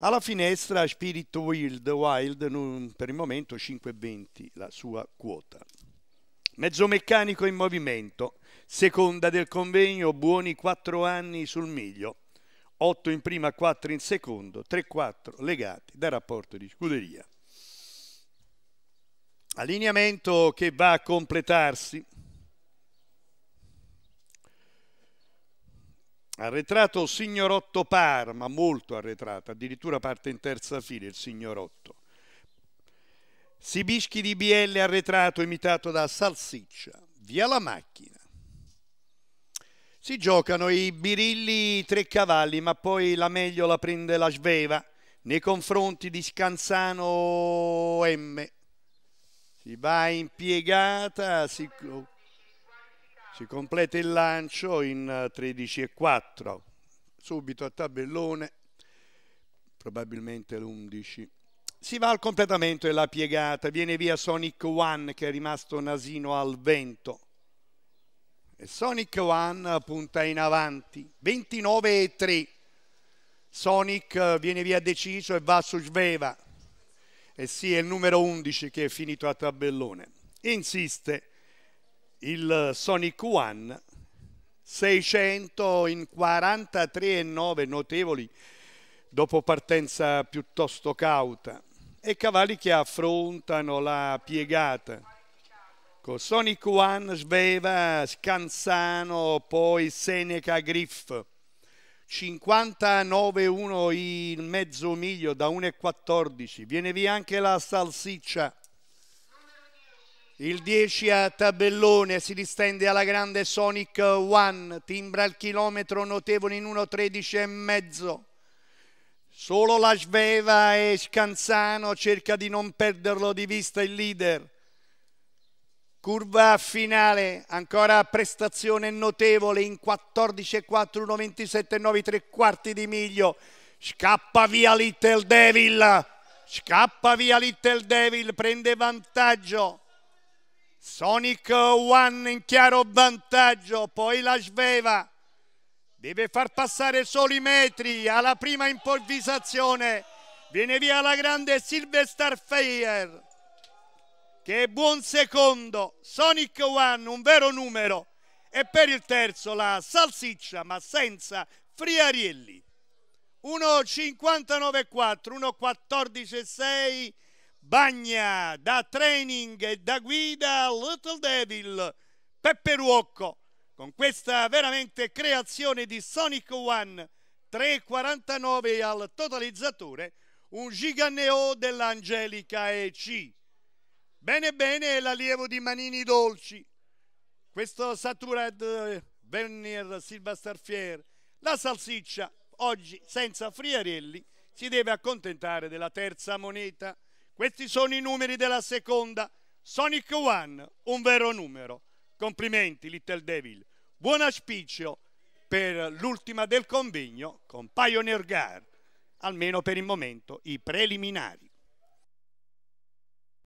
Alla finestra Spirit Wild, Wild per il momento 5,20 la sua quota. Mezzomeccanico in movimento, seconda del convegno, buoni 4 anni sul miglio, 8 in prima, 4 in secondo, 3-4 legati dal rapporto di scuderia. Allineamento che va a completarsi Arretrato signorotto Parma, molto arretrato, addirittura parte in terza fila il signorotto. Sibischi di BL arretrato imitato da Salsiccia, via la macchina. Si giocano i birilli tre cavalli, ma poi la meglio la prende la Sveva nei confronti di Scanzano M. Si va impiegata, si si completa il lancio in 13 eh, e 4, Subito a tabellone, probabilmente l'11. Si va al completamento della piegata, viene via Sonic One che è rimasto nasino al vento. E Sonic One punta in avanti, 29 e 3. Sonic eh, viene via deciso e va su Sveva. E sì, è il numero 11 che è finito a tabellone. Insiste il Sonic One 600 in 43,9 notevoli dopo partenza piuttosto cauta e cavalli che affrontano la piegata con Sonic One, Sveva, Scanzano, poi Seneca Griff 59,1 in mezzo miglio da 1,14 viene via anche la salsiccia il 10 a tabellone si distende alla grande Sonic One, timbra il chilometro notevole in 1.13 e mezzo. Solo la Sveva e Scanzano cerca di non perderlo di vista il leader. Curva finale, ancora prestazione notevole in 14,4, 1,27, 9, 3 quarti di miglio. Scappa via Little Devil, scappa via Little Devil, prende vantaggio. Sonic One in chiaro vantaggio, poi la Sveva deve far passare solo i metri alla prima improvvisazione, viene via la grande Silvestar Fair che è buon secondo, Sonic One un vero numero e per il terzo la salsiccia ma senza Friarielli 1.59.4, 1.14.6 Bagna da training e da guida Little Devil Peppe Ruocco con questa veramente creazione di Sonic One 3.49 al totalizzatore un giganeo dell'Angelica EC bene bene l'allievo di Manini Dolci questo Saturad Vernier Silvastarfier la salsiccia oggi senza Friarelli si deve accontentare della terza moneta questi sono i numeri della seconda. Sonic One, un vero numero. Complimenti, Little Devil. Buon auspicio per l'ultima del convegno con Pioneer Gar, almeno per il momento i preliminari.